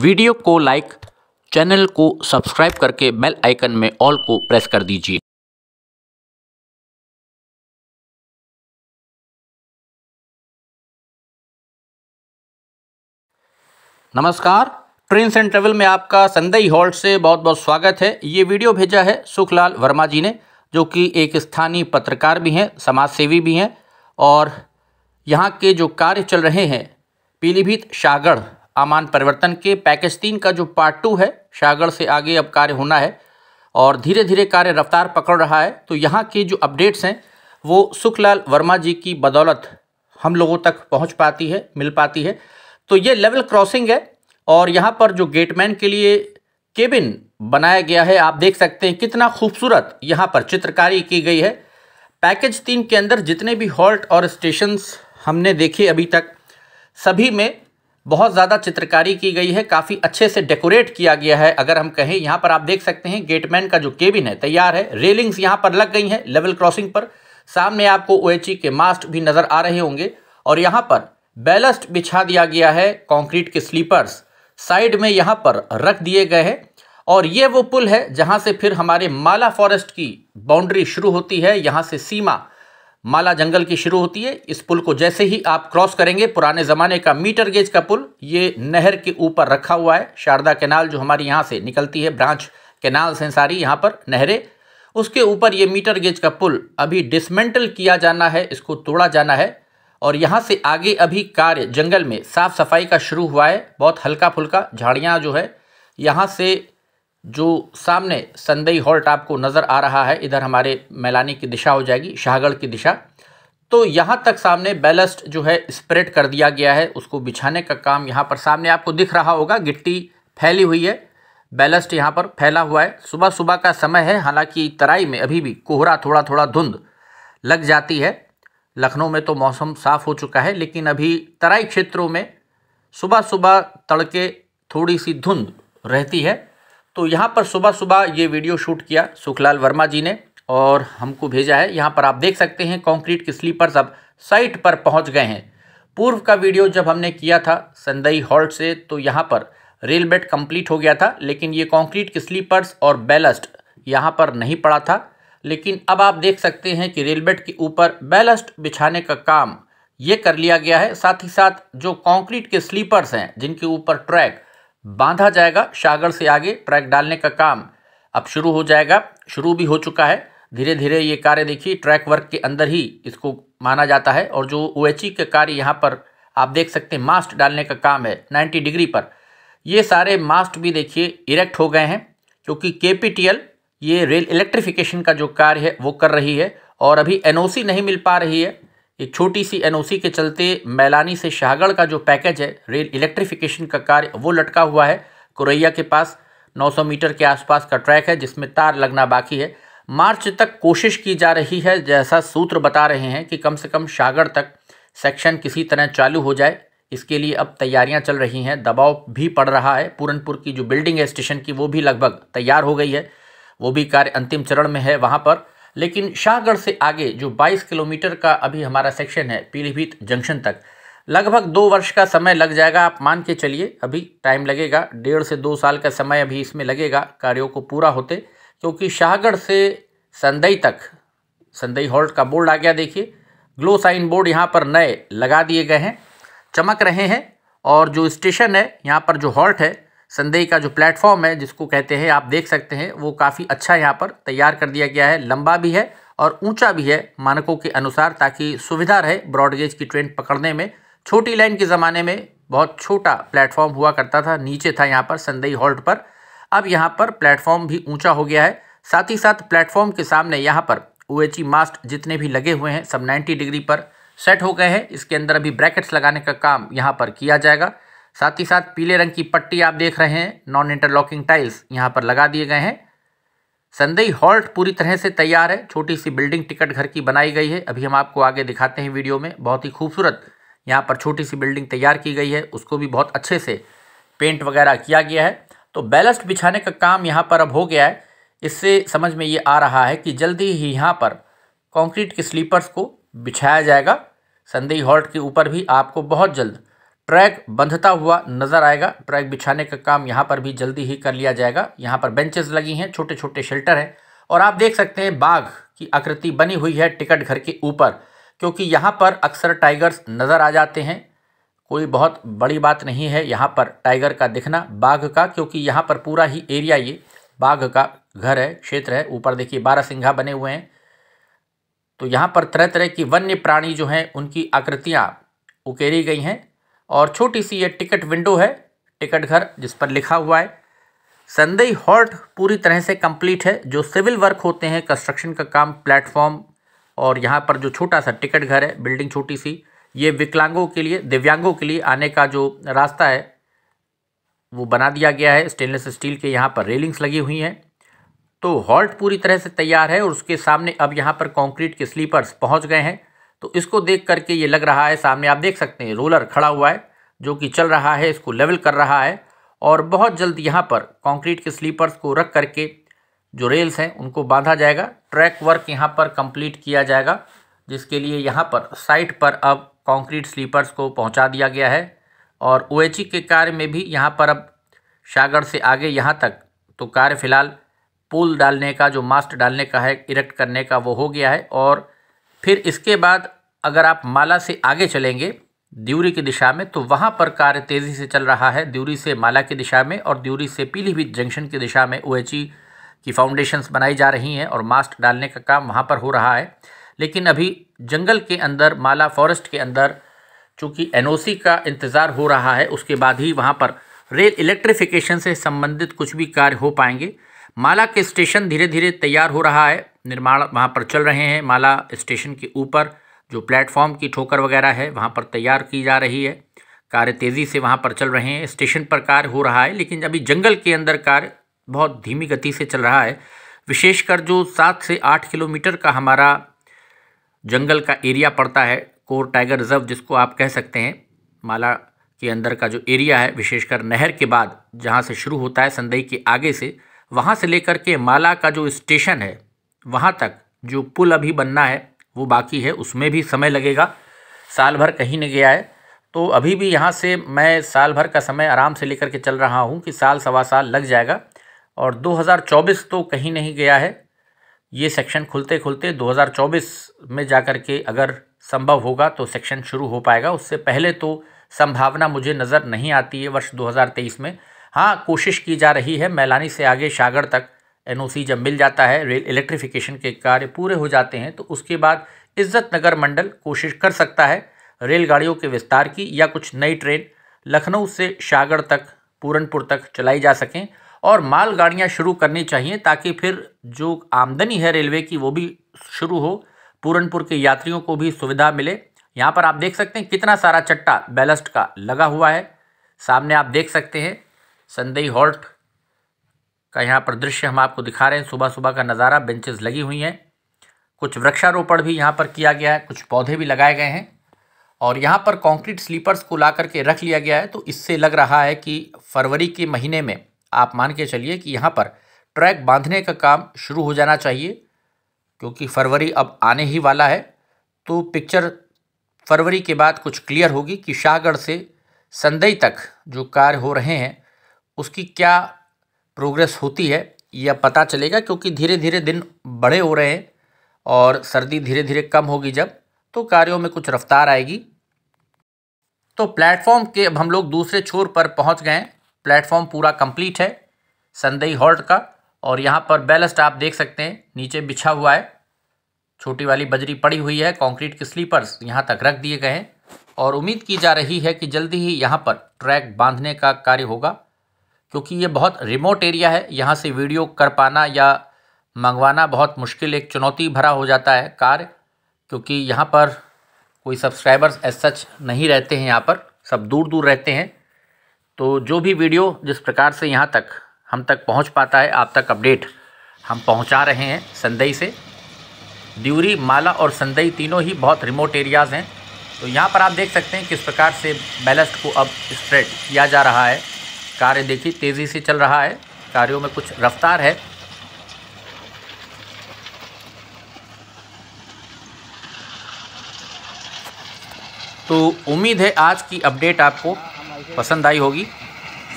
video को like channel को subscribe करके बेल आइकन में ऑल को प्रेस कर दीजिए नमस्कार ट्रेन एंड ट्रेवल में आपका संदई हॉल्ट से बहुत बहुत स्वागत है ये वीडियो भेजा है सुखलाल वर्मा जी ने जो कि एक स्थानीय पत्रकार भी हैं समाजसेवी भी हैं और यहाँ के जो कार्य चल रहे हैं पीलीभीत शागढ़ आमान परिवर्तन के पैकेज तीन का जो पार्ट टू है शागढ़ से आगे अब कार्य होना है और धीरे धीरे कार्य रफ्तार पकड़ रहा है तो यहाँ के जो अपडेट्स हैं वो सुखलाल वर्मा जी की बदौलत हम लोगों तक पहुँच पाती है मिल पाती है तो ये लेवल क्रॉसिंग है और यहाँ पर जो गेटमैन के लिए केबिन बनाया गया है आप देख सकते हैं कितना खूबसूरत यहाँ पर चित्रकारी की गई है पैकेज तीन के अंदर जितने भी हॉल्ट और स्टेशंस हमने देखे अभी तक सभी में बहुत ज़्यादा चित्रकारी की गई है काफ़ी अच्छे से डेकोरेट किया गया है अगर हम कहें यहाँ पर आप देख सकते हैं गेटमैन का जो केबिन है तैयार है रेलिंग्स यहाँ पर लग गई हैं लेवल क्रॉसिंग पर सामने आपको ओ e के मास्ट भी नज़र आ रहे होंगे और यहाँ पर बैलस्ट बिछा दिया गया है कॉन्क्रीट के स्लीपर्स साइड में यहाँ पर रख दिए गए हैं और ये वो पुल है जहाँ से फिर हमारे माला फॉरेस्ट की बाउंड्री शुरू होती है यहाँ से सीमा माला जंगल की शुरू होती है इस पुल को जैसे ही आप क्रॉस करेंगे पुराने ज़माने का मीटर गेज का पुल ये नहर के ऊपर रखा हुआ है शारदा कैनाल जो हमारी यहाँ से निकलती है ब्रांच कैनाल से सारी यहाँ पर नहरें उसके ऊपर ये मीटर गेज का पुल अभी डिसमेंटल किया जाना है इसको तोड़ा जाना है और यहाँ से आगे अभी कार्य जंगल में साफ़ सफाई का शुरू हुआ है बहुत हल्का फुल्का झाड़ियाँ जो है यहाँ से जो सामने संदई हॉल्ट आपको नज़र आ रहा है इधर हमारे मैलानी की दिशा हो जाएगी शाहगढ़ की दिशा तो यहाँ तक सामने बैलस्ट जो है स्प्रेड कर दिया गया है उसको बिछाने का काम यहाँ पर सामने आपको दिख रहा होगा गिट्टी फैली हुई है बैलस्ट यहाँ पर फैला हुआ है सुबह सुबह का समय है हालांकि तराई में अभी भी कोहरा थोड़ा थोड़ा धुंध लग जाती है लखनऊ में तो मौसम साफ़ हो चुका है लेकिन अभी तराई क्षेत्रों में सुबह सुबह तड़के थोड़ी सी धुंध रहती है तो यहाँ पर सुबह सुबह ये वीडियो शूट किया सुखलाल वर्मा जी ने और हमको भेजा है यहाँ पर आप देख सकते हैं कॉन्क्रीट के स्लीपर्स अब साइट पर पहुँच गए हैं पूर्व का वीडियो जब हमने किया था संदई हॉल्ट से तो यहाँ पर रेल बेड कम्प्लीट हो गया था लेकिन ये कॉन्क्रीट के स्लीपर्स और बैलस्ट यहाँ पर नहीं पड़ा था लेकिन अब आप देख सकते हैं कि रेल बेड के ऊपर बैलस्ट बिछाने का काम ये कर लिया गया है साथ ही साथ जो कॉन्क्रीट के स्लीपर्स हैं जिनके ऊपर ट्रैक बांधा जाएगा सागर से आगे ट्रैक डालने का काम अब शुरू हो जाएगा शुरू भी हो चुका है धीरे धीरे ये कार्य देखिए ट्रैक वर्क के अंदर ही इसको माना जाता है और जो ओ के कार्य यहाँ पर आप देख सकते हैं मास्ट डालने का काम है 90 डिग्री पर ये सारे मास्ट भी देखिए इरेक्ट हो गए हैं क्योंकि के ये रेल इलेक्ट्रिफिकेशन का जो कार्य है वो कर रही है और अभी सी नहीं मिल पा रही है एक छोटी सी एनओसी के चलते मैलानी से शाहगढ़ का जो पैकेज है रेल इलेक्ट्रिफिकेशन का कार्य वो लटका हुआ है कुरैया के पास 900 मीटर के आसपास का ट्रैक है जिसमें तार लगना बाकी है मार्च तक कोशिश की जा रही है जैसा सूत्र बता रहे हैं कि कम से कम शाहगढ़ तक सेक्शन किसी तरह चालू हो जाए इसके लिए अब तैयारियां चल रही हैं दबाव भी पड़ रहा है पूरनपुर की जो बिल्डिंग है स्टेशन की वो भी लगभग तैयार हो गई है वो भी कार्य अंतिम चरण में है वहाँ पर लेकिन शाहगढ़ से आगे जो 22 किलोमीटर का अभी हमारा सेक्शन है पीलीभीत जंक्शन तक लगभग दो वर्ष का समय लग जाएगा आप मान के चलिए अभी टाइम लगेगा डेढ़ से दो साल का समय अभी इसमें लगेगा कार्यों को पूरा होते क्योंकि शाहगढ़ से संदई तक संदई हॉल्ट का बोर्ड आ गया देखिए ग्लो साइन बोर्ड यहाँ पर नए लगा दिए गए हैं चमक रहे हैं और जो स्टेशन है यहाँ पर जो हॉल्ट है संदेही का जो प्लेटफॉर्म है जिसको कहते हैं आप देख सकते हैं वो काफ़ी अच्छा यहाँ पर तैयार कर दिया गया है लंबा भी है और ऊंचा भी है मानकों के अनुसार ताकि सुविधा रहे ब्रॉडगेज की ट्रेन पकड़ने में छोटी लाइन के ज़माने में बहुत छोटा प्लेटफॉर्म हुआ करता था नीचे था यहाँ पर संदेही हॉल्ट पर अब यहाँ पर प्लेटफॉर्म भी ऊँचा हो गया है साथ ही साथ प्लेटफॉर्म के सामने यहाँ पर ओ मास्ट जितने भी लगे हुए हैं सब नाइन्टी डिग्री पर सेट हो गए हैं इसके अंदर अभी ब्रैकेट्स लगाने का काम यहाँ पर किया जाएगा साथ ही साथ पीले रंग की पट्टी आप देख रहे हैं नॉन इंटरलॉकिंग टाइल्स यहाँ पर लगा दिए गए हैं संदई हॉल्ट पूरी तरह से तैयार है छोटी सी बिल्डिंग टिकट घर की बनाई गई है अभी हम आपको आगे दिखाते हैं वीडियो में बहुत ही खूबसूरत यहाँ पर छोटी सी बिल्डिंग तैयार की गई है उसको भी बहुत अच्छे से पेंट वगैरह किया गया है तो बैलस्ट बिछाने का काम यहाँ पर अब हो गया है इससे समझ में ये आ रहा है कि जल्दी ही यहाँ पर कॉन्क्रीट के स्लीपर्स को बिछाया जाएगा संदेही हॉल्ट के ऊपर भी आपको बहुत जल्द ट्रैक बंधता हुआ नजर आएगा ट्रैक बिछाने का काम यहाँ पर भी जल्दी ही कर लिया जाएगा यहाँ पर बेंचेस लगी हैं छोटे छोटे शेल्टर हैं और आप देख सकते हैं बाघ की आकृति बनी हुई है टिकट घर के ऊपर क्योंकि यहाँ पर अक्सर टाइगर्स नज़र आ जाते हैं कोई बहुत बड़ी बात नहीं है यहाँ पर टाइगर का दिखना बाघ का क्योंकि यहाँ पर पूरा ही एरिया ये बाघ का घर है क्षेत्र है ऊपर देखिए बारह सिंघा बने हुए हैं तो यहाँ पर तरह तरह की वन्य प्राणी जो हैं उनकी आकृतियाँ उकेरी गई हैं और छोटी सी ये टिकट विंडो है टिकट घर जिस पर लिखा हुआ है संदई हॉल्ट पूरी तरह से कंप्लीट है जो सिविल वर्क होते हैं कंस्ट्रक्शन का काम प्लेटफॉर्म और यहाँ पर जो छोटा सा टिकट घर है बिल्डिंग छोटी सी ये विकलांगों के लिए दिव्यांगों के लिए आने का जो रास्ता है वो बना दिया गया है स्टेनलेस स्टील के यहाँ पर रेलिंग्स लगी हुई हैं तो हॉल्ट पूरी तरह से तैयार है और उसके सामने अब यहाँ पर कंक्रीट के स्लीपर्स पहुँच गए हैं तो इसको देख करके ये लग रहा है सामने आप देख सकते हैं रोलर खड़ा हुआ है जो कि चल रहा है इसको लेवल कर रहा है और बहुत जल्द यहाँ पर कंक्रीट के स्लीपर्स को रख करके जो रेल्स हैं उनको बांधा जाएगा ट्रैक वर्क यहाँ पर कंप्लीट किया जाएगा जिसके लिए यहाँ पर साइट पर अब कंक्रीट स्लीपर्स को पहुँचा दिया गया है और ओ e के कार्य में भी यहाँ पर अब सागर से आगे यहाँ तक तो कार्य फिलहाल पुल डालने का जो मास्ट डालने का है इरेक्ट करने का वो हो गया है और फिर इसके बाद अगर आप माला से आगे चलेंगे द्यूरी की दिशा में तो वहाँ पर कार्य तेज़ी से चल रहा है द्यूरी से माला की दिशा में और द्यूरी से पीलीभीत जंक्शन की दिशा में ओ की फाउंडेशंस बनाई जा रही हैं और मास्ट डालने का काम वहाँ पर हो रहा है लेकिन अभी जंगल के अंदर माला फॉरेस्ट के अंदर चूँकि एन का इंतज़ार हो रहा है उसके बाद ही वहाँ पर रेल इलेक्ट्रिफिकेशन से संबंधित कुछ भी कार्य हो पाएंगे माला के स्टेशन धीरे धीरे तैयार हो रहा है निर्माण वहाँ पर चल रहे हैं माला स्टेशन के ऊपर जो प्लेटफॉर्म की ठोकर वगैरह है वहाँ पर तैयार की जा रही है कार्य तेज़ी से वहाँ पर चल रहे हैं स्टेशन पर कार्य हो रहा है लेकिन अभी जंगल के अंदर कार्य बहुत धीमी गति से चल रहा है विशेषकर जो सात से आठ किलोमीटर का हमारा जंगल का एरिया पड़ता है कोर टाइगर रिजर्व जिसको आप कह सकते हैं माला के अंदर का जो एरिया है विशेषकर नहर के बाद जहाँ से शुरू होता है संदई के आगे से वहाँ से लेकर के माला का जो स्टेशन है वहाँ तक जो पुल अभी बनना है वो बाकी है उसमें भी समय लगेगा साल भर कहीं नहीं गया है तो अभी भी यहाँ से मैं साल भर का समय आराम से लेकर के चल रहा हूँ कि साल सवा साल लग जाएगा और 2024 तो कहीं नहीं गया है ये सेक्शन खुलते खुलते 2024 में जा कर के अगर संभव होगा तो सेक्शन शुरू हो पाएगा उससे पहले तो संभावना मुझे नज़र नहीं आती है वर्ष 2023 में हाँ कोशिश की जा रही है मैलानी से आगे सागर तक एन जब मिल जाता है रेल इलेक्ट्रिफिकेशन के कार्य पूरे हो जाते हैं तो उसके बाद इज्जत नगर मंडल कोशिश कर सकता है रेलगाड़ियों के विस्तार की या कुछ नई ट्रेन लखनऊ से शागर तक पूरनपुर तक चलाई जा सकें और माल गाड़ियाँ शुरू करनी चाहिए ताकि फिर जो आमदनी है रेलवे की वो भी शुरू हो पूरनपुर के यात्रियों को भी सुविधा मिले यहाँ पर आप देख सकते हैं कितना सारा चट्टा बैलस्ट का लगा हुआ है सामने आप देख सकते हैं संदई हॉल्ट का यहाँ पर दृश्य हम आपको दिखा रहे हैं सुबह सुबह का नज़ारा बेंचेस लगी हुई हैं कुछ वृक्षारोपण भी यहाँ पर किया गया है कुछ पौधे भी लगाए गए हैं और यहाँ पर कंक्रीट स्लीपर्स को ला करके रख लिया गया है तो इससे लग रहा है कि फरवरी के महीने में आप मान के चलिए कि यहाँ पर ट्रैक बांधने का काम शुरू हो जाना चाहिए क्योंकि फरवरी अब आने ही वाला है तो पिक्चर फरवरी के बाद कुछ क्लियर होगी कि शाहगढ़ से संदई तक जो कार्य हो रहे हैं उसकी क्या प्रोग्रेस होती है यह पता चलेगा क्योंकि धीरे धीरे दिन बड़े हो रहे हैं और सर्दी धीरे धीरे कम होगी जब तो कार्यों में कुछ रफ्तार आएगी तो प्लेटफॉर्म के अब हम लोग दूसरे छोर पर पहुंच गए प्लेटफॉर्म पूरा कंप्लीट है संदई हॉल्ट का और यहाँ पर बैलस्ट आप देख सकते हैं नीचे बिछा हुआ है छोटी वाली बजरी पड़ी हुई है कॉन्क्रीट के स्लीपर्स यहाँ तक रख दिए गए हैं और उम्मीद की जा रही है कि जल्दी ही यहाँ पर ट्रैक बांधने का कार्य होगा क्योंकि ये बहुत रिमोट एरिया है यहाँ से वीडियो कर पाना या मंगवाना बहुत मुश्किल एक चुनौती भरा हो जाता है कार्य क्योंकि यहाँ पर कोई सब्सक्राइबर्स एज सच नहीं रहते हैं यहाँ पर सब दूर दूर रहते हैं तो जो भी वीडियो जिस प्रकार से यहाँ तक हम तक पहुँच पाता है आप तक अपडेट हम पहुँचा रहे हैं संदई से दीवरी माला और संदई तीनों ही बहुत रिमोट एरियाज़ हैं तो यहाँ पर आप देख सकते हैं किस प्रकार से बैलस्ट को अब स्प्रेड किया जा रहा है कार्य देखिए तेज़ी से चल रहा है कार्यों में कुछ रफ्तार है तो उम्मीद है आज की अपडेट आपको पसंद आई होगी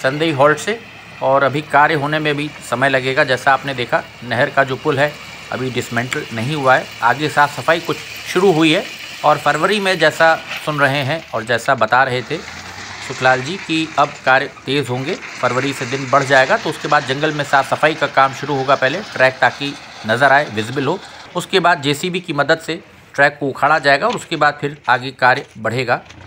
संदेही हॉल्ट से और अभी कार्य होने में भी समय लगेगा जैसा आपने देखा नहर का जो पुल है अभी डिसमेंटल नहीं हुआ है आगे साफ़ सफाई कुछ शुरू हुई है और फरवरी में जैसा सुन रहे हैं और जैसा बता रहे थे शुक्लाल जी कि अब कार्य तेज़ होंगे फरवरी से दिन बढ़ जाएगा तो उसके बाद जंगल में साफ सफाई का काम शुरू होगा पहले ट्रैक ताकि नज़र आए विजिबल हो उसके बाद जेसीबी की मदद से ट्रैक को उखाड़ा जाएगा और उसके बाद फिर आगे कार्य बढ़ेगा